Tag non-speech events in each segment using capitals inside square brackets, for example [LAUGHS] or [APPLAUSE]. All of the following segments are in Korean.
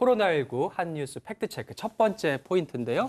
코로나19 한뉴스 팩트체크 첫 번째 포인트인데요.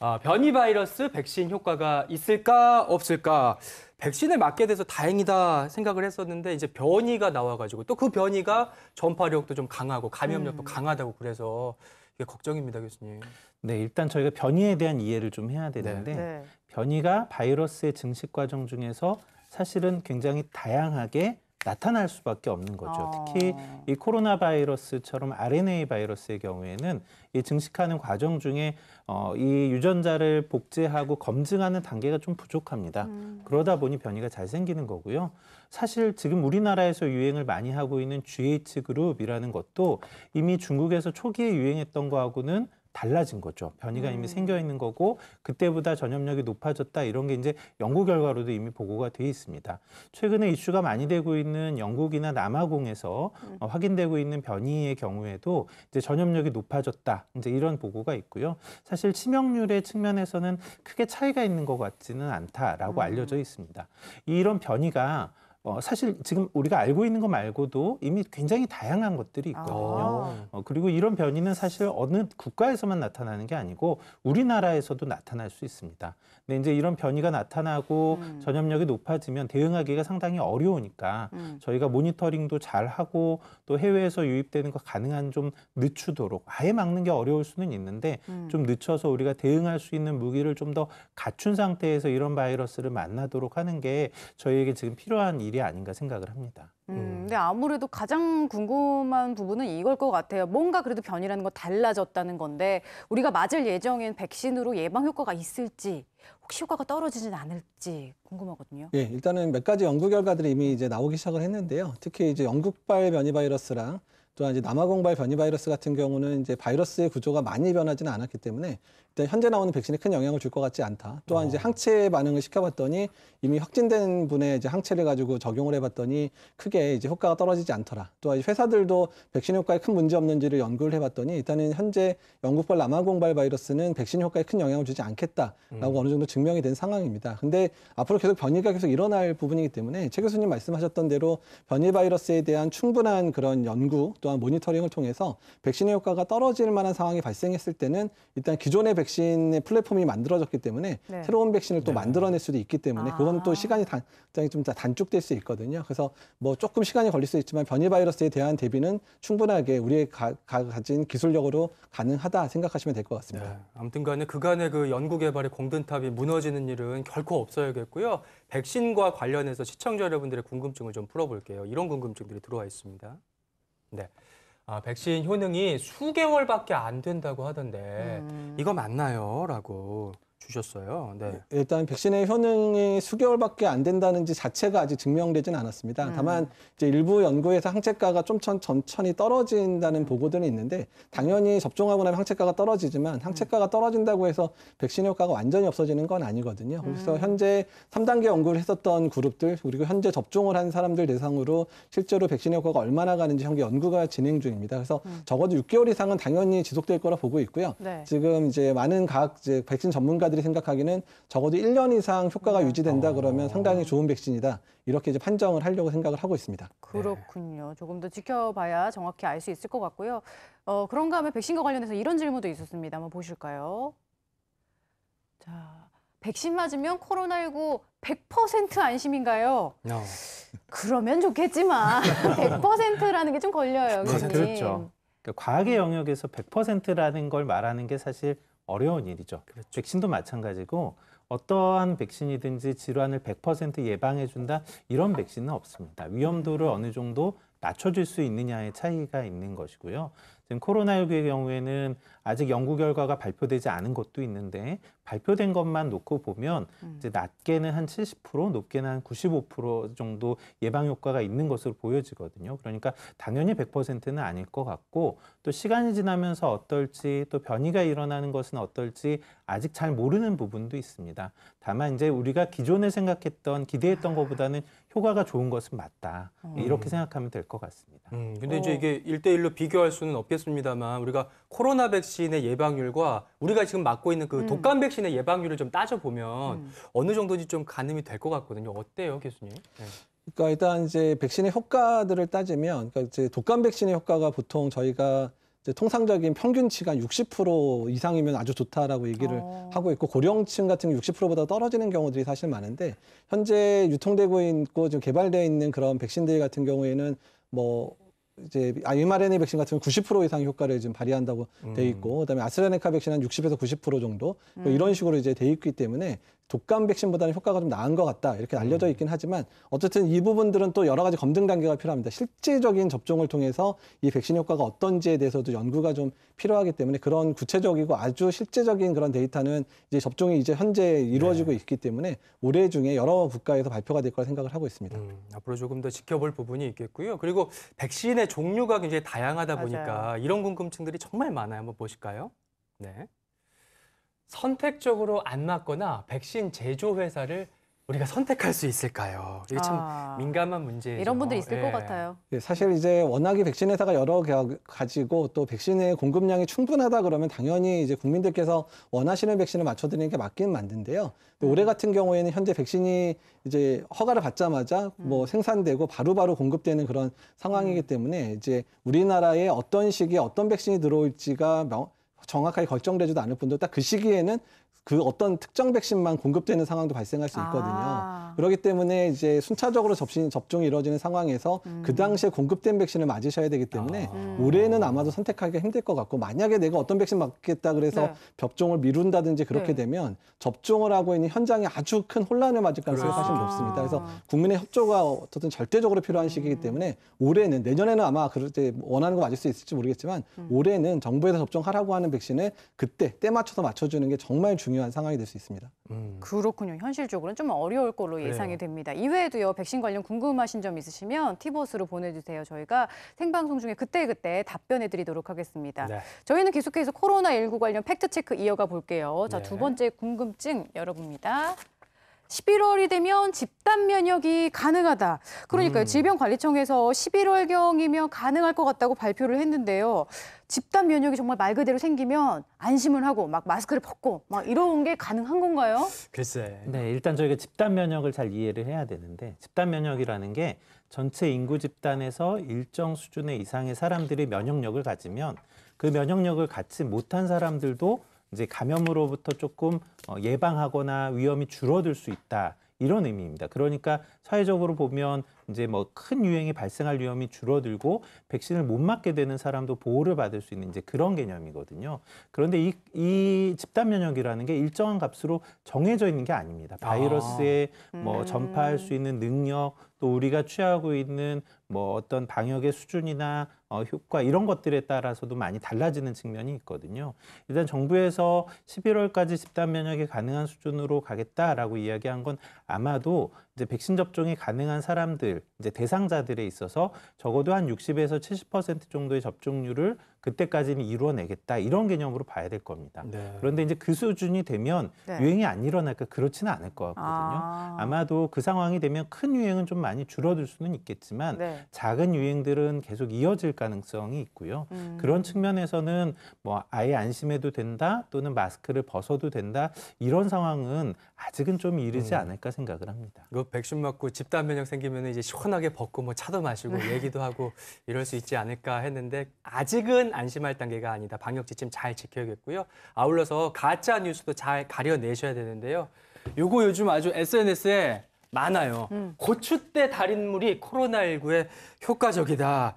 아, 변이 바이러스 백신 효과가 있을까 없을까 백신을 맞게 돼서 다행이다 생각을 했었는데 이제 변이가 나와가지고 또 그 변이가 전파력도 좀 강하고 감염력도 음. 강하다고 그래서 이게 걱정입니다 교수님. 네 일단 저희가 변이에 대한 이해를 좀 해야 되는데 네. 변이가 바이러스의 증식 과정 중에서 사실은 굉장히 다양하게 나타날 수밖에 없는 거죠. 어. 특히 이 코로나 바이러스처럼 RNA 바이러스의 경우에는 이 증식하는 과정 중에 어, 이 유전자를 복제하고 검증하는 단계가 좀 부족합니다. 음. 그러다 보니 변이가 잘 생기는 거고요. 사실 지금 우리나라에서 유행을 많이 하고 있는 GH 그룹이라는 것도 이미 중국에서 초기에 유행했던 거하고는 달라진 거죠. 변이가 이미 음. 생겨 있는 거고 그때보다 전염력이 높아졌다 이런 게 이제 연구 결과로도 이미 보고가 돼 있습니다. 최근에 이슈가 많이 되고 있는 영국이나 남아공에서 음. 어, 확인되고 있는 변이의 경우에도 이제 전염력이 높아졌다 이제 이런 보고가 있고요. 사실 치명률의 측면에서는 크게 차이가 있는 것 같지는 않다라고 음. 알려져 있습니다. 이런 변이가 어, 사실 지금 우리가 알고 있는 것 말고도 이미 굉장히 다양한 것들이 아. 있거든요. 아. 어, 그리고 이런 변이는 사실 어느 국가에서만 나타나는 게 아니고 우리나라에서도 나타날 수 있습니다. 근데 이제 이런 변이가 나타나고 음. 전염력이 높아지면 대응하기가 상당히 어려우니까 음. 저희가 모니터링도 잘 하고 또 해외에서 유입되는 것 가능한 좀 늦추도록 아예 막는 게 어려울 수는 있는데 음. 좀 늦춰서 우리가 대응할 수 있는 무기를 좀 더 갖춘 상태에서 이런 바이러스를 만나도록 하는 게 저희에게 지금 필요한 일이 아닌가 생각을 합니다. 음, 음, 근데 아무래도 가장 궁금한 부분은 이걸 것 같아요. 뭔가 그래도 변이라는 건 달라졌다는 건데 우리가 맞을 예정인 백신으로 예방 효과가 있을지 혹시 효과가 떨어지진 않을지 궁금하거든요. 예, 일단은 몇 가지 연구 결과들이 이미 이제 나오기 시작을 했는데요. 특히 이제 영국발 변이 바이러스랑 또한 이제 남아공발 변이 바이러스 같은 경우는 이제 바이러스의 구조가 많이 변하지는 않았기 때문에 일단 현재 나오는 백신에 큰 영향을 줄 것 같지 않다. 또한 어. 이제 항체 반응을 시켜봤더니 이미 확진된 분의 이제 항체를 가지고 적용을 해봤더니 크게 이제 효과가 떨어지지 않더라. 또한 회사들도 백신 효과에 큰 문제 없는지를 연구를 해봤더니 일단은 현재 영국발 남아공발 바이러스는 백신 효과에 큰 영향을 주지 않겠다라고 음. 어느 정도 증명이 된 상황입니다. 근데 앞으로 계속 변이가 계속 일어날 부분이기 때문에 최 교수님 말씀하셨던 대로 변이 바이러스에 대한 충분한 그런 연구 또 또한 모니터링을 통해서 백신의 효과가 떨어질 만한 상황이 발생했을 때는 일단 기존의 백신의 플랫폼이 만들어졌기 때문에 네. 새로운 백신을 또 네. 만들어낼 수도 있기 때문에 그건 또 아. 시간이 단, 좀 단축될 수 있거든요. 그래서 뭐 조금 시간이 걸릴 수 있지만 변이 바이러스에 대한 대비는 충분하게 우리의 가, 진 기술력으로 가능하다 생각하시면 될 것 같습니다. 네. 아무튼 간에 그간의 그 연구 개발의 공든탑이 무너지는 일은 결코 없어야겠고요. 백신과 관련해서 시청자 여러분들의 궁금증을 좀 풀어볼게요. 이런 궁금증들이 들어와 있습니다. 네. 아, 백신 효능이 수개월밖에 안 된다고 하던데 음. 이거 맞나요? 라고. 주셨어요. 네. 네. 일단 백신의 효능이 수개월밖에 안 된다는지 자체가 아직 증명되진 않았습니다. 음. 다만 이제 일부 연구에서 항체가가 좀 천, 천천히 떨어진다는 보고들은 있는데 당연히 접종하고 나면 항체가가 떨어지지만 항체가가 음. 떨어진다고 해서 백신 효과가 완전히 없어지는 건 아니거든요. 음. 그래서 음. 현재 3단계 연구를 했었던 그룹들 그리고 현재 접종을 한 사람들 대상으로 실제로 백신 효과가 얼마나 가는지 현재 연구가 진행 중입니다. 그래서 음. 적어도 6개월 이상은 당연히 지속될 거라 보고 있고요. 네. 지금 이제 많은 과학 이제 백신 전문가 전문가들이 생각하기는 적어도 1년 이상 효과가 음. 유지된다 그러면 어. 상당히 좋은 백신이다. 이렇게 이제 판정을 하려고 생각을 하고 있습니다. 그렇군요. 조금 더 지켜봐야 정확히 알 수 있을 것 같고요. 어, 그런가 하면 백신과 관련해서 이런 질문도 있었습니다. 한번 보실까요? 자, 백신 맞으면 코로나19 100% 안심인가요? No. 어. 그러면 좋겠지만 100%라는 [LAUGHS] 게 좀 걸려요. 교수님. 그렇죠. 그러니까 과학의 영역에서 100%라는 걸 말하는 게 사실 어려운 일이죠. 그렇죠. 백신도 마찬가지고 어떠한 백신이든지 질환을 100% 예방해준다 이런 백신은 없습니다. 위험도를 어느 정도 낮춰줄 수 있느냐의 차이가 있는 것이고요. 지금 코로나19의 경우에는 아직 연구 결과가 발표되지 않은 것도 있는데 발표된 것만 놓고 보면 음. 이제 낮게는 한 70%, 높게는 한 95% 정도 예방 효과가 있는 것으로 보여지거든요. 그러니까 당연히 100%는 아닐 것 같고 또 시간이 지나면서 어떨지 또 변이가 일어나는 것은 어떨지 아직 잘 모르는 부분도 있습니다. 다만 이제 우리가 기존에 생각했던 기대했던 아. 것보다는 효과가 좋은 것은 맞다. 음. 이렇게 생각하면 될 것 같습니다. 음, 근데 이제 어. 이게 일대일로 비교할 수는 없겠 드리겠습니다만 우리가 코로나 백신의 예방률과 우리가 지금 맞고 있는 그 음. 독감 백신의 예방률을 좀 따져보면 음. 어느 정도인지 좀 가늠이 될 것 같거든요. 어때요, 교수님? 네. 그러니까 일단 이제 백신의 효과들을 따지면 그러니까 이제 독감 백신의 효과가 보통 저희가 이제 통상적인 평균치가 60% 이상이면 아주 좋다라고 얘기를 어. 하고 있고 고령층 같은 60%보다 떨어지는 경우들이 사실 많은데 현재 유통되고 있고 지금 개발되어 있는 그런 백신들 같은 경우에는 뭐 이제 아, mRNA 백신 같은 경우 90% 이상 효과를 지금 발휘한다고 음. 돼 있고 음. 그다음에 아스트라네카 백신 은 60에서 90% 정도 뭐 음. 이런 식으로 이제 돼 있기 때문에 독감 백신보다는 효과가 좀 나은 것 같다 이렇게 알려져 음. 있긴 하지만 어쨌든 이 부분들은 또 여러 가지 검증 단계가 필요합니다. 실질적인 접종을 통해서 이 백신 효과가 어떤지에 대해서도 연구가 좀 필요하기 때문에 그런 구체적이고 아주 실제적인 그런 데이터는 이제 접종이 이제 현재 이루어지고 네. 있기 때문에 올해 중에 여러 국가에서 발표가 될 거라 생각을 하고 있습니다. 음, 앞으로 조금 더 지켜볼 부분이 있겠고요. 그리고 백신의 종류가 굉장히 다양하다 보니까 이런 궁금증들이 정말 많아요. 한번 보실까요? 네. 선택적으로 안 맞거나 백신 제조 회사를 우리가 선택할 수 있을까요? 이게 참 아, 민감한 문제예요. 이런 분들 있을 예. 것 같아요. 예, 사실 이제 워낙에 백신 회사가 여러 개 가지고 또 백신의 공급량이 충분하다 그러면 당연히 이제 국민들께서 원하시는 백신을 맞춰드리는 게 맞긴 맞는데요. 음. 올해 같은 경우에는 현재 백신이 이제 허가를 받자마자 뭐 음. 뭐 생산되고 바로바로 바로 공급되는 그런 상황이기 음. 때문에 이제 우리나라에 어떤 시기에 어떤 백신이 들어올지가 명, 정확하게 결정되지도 않을 뿐더러 딱그 시기에는 그 어떤 특정 백신만 공급되는 상황도 발생할 수 있거든요. 아. 그렇기 때문에 이제 순차적으로 접신, 접종이 이루어지는 상황에서 음. 그 당시에 공급된 백신을 맞으셔야 되기 때문에 아. 음. 올해는 아마도 선택하기가 힘들 것 같고 만약에 내가 어떤 백신 맞겠다 그래서 네. 접종을 미룬다든지 그렇게 네. 되면 접종을 하고 있는 현장에 아주 큰 혼란을 맞을 가능성이 사실 그렇죠. 아. 높습니다. 그래서 아. 국민의 협조가 어쨌든 절대적으로 필요한 시기이기 음. 때문에 올해는 내년에는 아마 그때 럴 원하는 거 맞을 수 있을지 모르겠지만 음. 올해는 정부에서 접종하라고 하는 백신을 그때 때 맞춰서 맞춰주는 게 정말 중요한 상황이 될 수 있습니다. 음. 그렇군요. 현실적으로는 좀 어려울 걸로 예상이 됩니다. 이외에도요. 백신 관련 궁금하신 점 있으시면 티버스로 보내주세요. 저희가 생방송 중에 그때그때 답변해드리도록 하겠습니다. 네. 저희는 계속해서 코로나19 관련 팩트체크 이어가 볼게요. 자, 네. 두 번째 궁금증 열어봅니다. 11월이 되면 집단 면역이 가능하다. 그러니까요. 음. 질병관리청에서 11월경이면 가능할 것 같다고 발표를 했는데요. 집단 면역이 정말 말 그대로 생기면 안심을 하고 막 마스크를 벗고 막 이런 게 가능한 건가요? 글쎄. 네, 일단 저희가 집단 면역을 잘 이해를 해야 되는데 집단 면역이라는 게 전체 인구 집단에서 일정 수준의 이상의 사람들이 면역력을 가지면 그 면역력을 갖지 못한 사람들도 이제 감염으로부터 조금 어, 예방하거나 위험이 줄어들 수 있다. 이런 의미입니다. 그러니까 사회적으로 보면 이제 뭐 큰 유행이 발생할 위험이 줄어들고 백신을 못 맞게 되는 사람도 보호를 받을 수 있는 이제 그런 개념이거든요. 그런데 이, 이 집단 면역이라는 게 일정한 값으로 정해져 있는 게 아닙니다. 바이러스에 아. 뭐 전파할 음. 수 있는 능력 또 우리가 취하고 있는 뭐 어떤 방역의 수준이나 어, 효과 이런 것들에 따라서도 많이 달라지는 측면이 있거든요. 일단 정부에서 11월까지 집단 면역이 가능한 수준으로 가겠다라고 이야기한 건 아마도 이제 백신 접종이 가능한 사람들 이제 대상자들에 있어서 적어도 한 60에서 70% 정도의 접종률을 그때까지는 이루어내겠다 이런 개념으로 봐야 될 겁니다. 네. 그런데 이제 그 수준이 되면 네. 유행이 안 일어날까 그렇지는 않을 것 같거든요. 아. 마도그 상황이 되면 큰 유행은 좀 많이 줄어들 수는 있겠지만 네. 작은 유행들은 계속 이어질 가능성이 있고요. 음. 그런 측면에서는 뭐 아예 안심해도 된다 또는 마스크를 벗어도 된다 이런 상황은 아직은 좀 이르지 음. 않을까 생각을 합니다. 그 백신 맞고 집단 면역 생기면 이제 시원하게 벗고 뭐 차도 마시고 네. 얘기도 하고 이럴 수 있지 않을까 했는데 아직은 안심할 단계가 아니다. 방역 지침 잘 지켜야겠고요. 아울러서 가짜 뉴스도 잘 가려내셔야 되는데요. 요거 요즘 아주 SNS에 많아요. 음. 고추대 달인물이 코로나19에 효과적이다.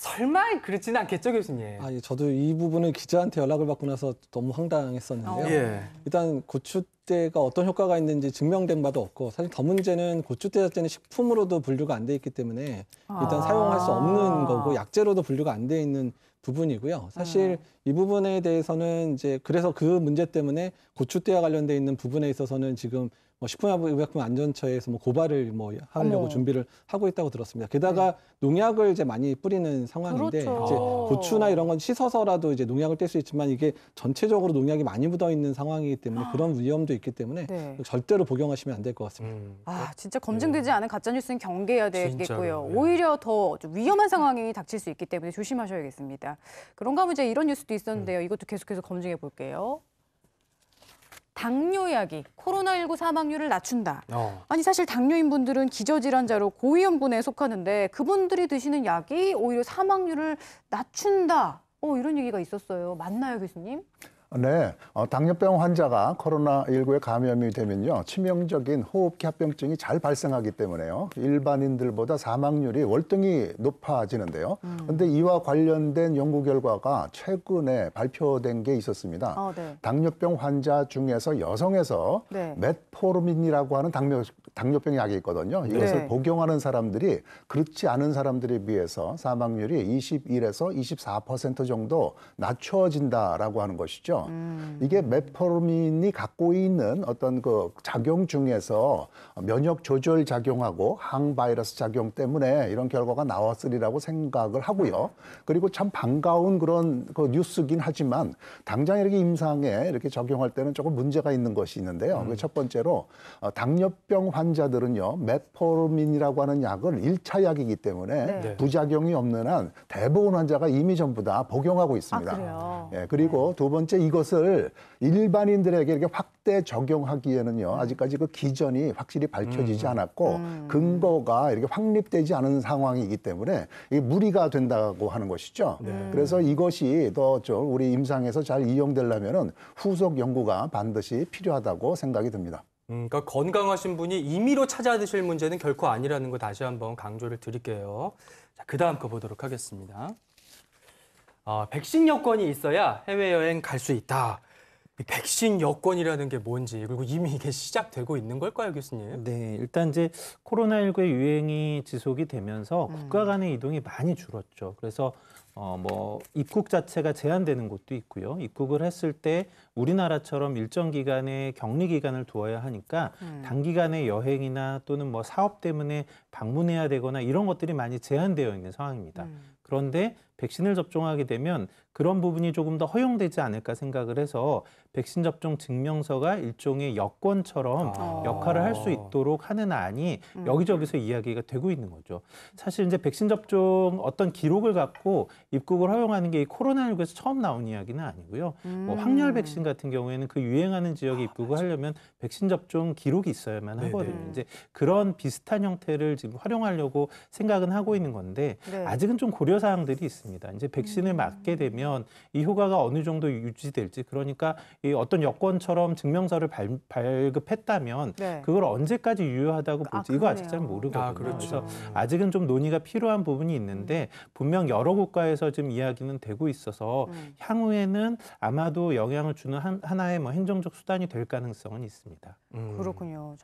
설마 그렇지는 않겠죠, 교수님? 아니 저도 이 부분을 기자한테 연락을 받고 나서 너무 황당했었는데요. 어. 예. 일단 고추대가 어떤 효과가 있는지 증명된 바도 없고 사실 더 문제는 고추대 자체는 식품으로도 분류가 안 돼 있기 때문에 일단 아. 사용할 수 없는 거고 약재로도 분류가 안 돼 있는 부분이고요. 사실 음. 이 부분에 대해서는 이제 그래서 그 문제 때문에 고추대와 관련돼 있는 부분에 있어서는 지금 뭐 식품의약품 안전처에서 뭐 고발을 뭐 하려고 어머. 준비를 하고 있다고 들었습니다. 게다가 네. 농약을 이제 많이 뿌리는 상황인데 그렇죠. 이제 고추나 이런 건 씻어서라도 이제 농약을 뗄 수 있지만 이게 전체적으로 농약이 많이 묻어 있는 상황이기 때문에 아. 그런 위험도 있기 때문에 네. 절대로 복용하시면 안 될 것 같습니다. 음. 아 네. 진짜 검증되지 네. 않은 가짜 뉴스는 경계해야 되겠고요. 진짜 네. 오히려 더좀 위험한 상황이 닥칠 수 있기 때문에 조심하셔야겠습니다. 그런가 하면 이제 이런 뉴스도 있었는데요. 이것도 계속해서 검증해 볼게요. 당뇨약이 코로나19 사망률을 낮춘다. 어. 아니 사실 당뇨인 분들은 기저질환자로 고위험군에 속하는데 그분들이 드시는 약이 오히려 사망률을 낮춘다. 어, 이런 얘기가 있었어요. 맞나요, 교수님? 네, 어, 당뇨병 환자가 코로나19에 감염이 되면요, 치명적인 호흡기 합병증이 잘 발생하기 때문에요, 일반인들보다 사망률이 월등히 높아지는데요. 그런데 음. 이와 관련된 연구 결과가 최근에 발표된 게 있었습니다. 어, 네. 당뇨병 환자 중에서 여성에서 네. 메포르민이라고 하는 당뇨 당뇨병 약이 있거든요. 이것을 네. 복용하는 사람들이 그렇지 않은 사람들에 비해서 사망률이 21에서 24% 정도 낮춰진다라고 하는 것이죠. 음. 이게 메포르민이 갖고 있는 어떤 그 작용 중에서 면역 조절 작용하고 항바이러스 작용 때문에 이런 결과가 나왔으리라고 생각을 하고요. 그리고 참 반가운 그런 그 뉴스긴 하지만 당장 이렇게 임상에 이렇게 적용할 때는 조금 문제가 있는 것이 있는데요. 그 음. 그첫 번째로 어, 당뇨병 환 환자들은요 메포르민이라고 하는 약을 일차 약이기 때문에 네. 네. 부작용이 없는 한 대부분 환자가 이미 전부 다 복용하고 있습니다. 아, 그래요? 예, 그리고 네. 두 번째 이것을 일반인들에게 이렇게 확대 적용하기에는요 음. 아직까지 그 기전이 확실히 밝혀지지 음. 않았고 음. 근거가 이렇게 확립되지 않은 상황이기 때문에 이게 무리가 된다고 하는 것이죠. 네. 그래서 이것이 더좀 우리 임상에서 잘 이용되려면은 후속 연구가 반드시 필요하다고 생각이 듭니다. 음, 그러니까 건강하신 분이 임의로 찾아 드실 문제는 결코 아니라는 거 다시 한번 강조를 드릴게요. 자, 그 다음 거 보도록 하겠습니다. 어, 백신 여권이 있어야 해외여행 갈 수 있다. 백신 여권이라는 게 뭔지 그리고 이미 이게 시작되고 있는 걸까요, 교수님? 네, 일단 이제 코로나19의 유행이 지속이 되면서 음. 국가 간의 이동이 많이 줄었죠. 그래서 어뭐 입국 자체가 제한되는 곳도 있고요. 입국을 했을 때 우리나라처럼 일정 기간의 격리 기간을 두어야 하니까 음. 단기간의 여행이나 또는 뭐 사업 때문에 방문해야 되거나 이런 것들이 많이 제한되어 있는 상황입니다. 음. 그런데 백신을 접종하게 되면 그런 부분이 조금 더 허용되지 않을까 생각을 해서 백신 접종 증명서가 일종의 여권처럼 아. 역할을 할 수 있도록 하는 안이 음. 여기저기서 이야기가 되고 있는 거죠. 사실 이제 백신 접종 어떤 기록을 갖고 입국을 허용하는 게 이 코로나19에서 처음 나온 이야기는 아니고요. 뭐 확렬 음. 백신 같은 경우에는 그 유행하는 지역에 아, 입국을 그렇죠. 하려면 백신 접종 기록이 있어야만 네, 네. 하거든요. 이제 그런 비슷한 형태를 지금 활용하려고 생각은 하고 있는 건데 네. 아직은 좀 고려 사항들이 있습니다. 있습니다. 이제 백신을 음. 맞게 되면 이 효과가 어느 정도 유지될지 그러니까 이 어떤 여권처럼 증명서를 발, 발급했다면 네. 그걸 언제까지 유효하다고 아, 볼지 아, 이거 아직 잘 모르거든요. 아, 그렇죠. 그래서 음. 아직은 좀 논의가 필요한 부분이 있는데 음. 분명 여러 국가에서 지금 이야기는 되고 있어서 음. 향후에는 아마도 영향을 주는 한, 하나의 뭐 행정적 수단이 될 가능성은 있습니다. 음. 그렇군요.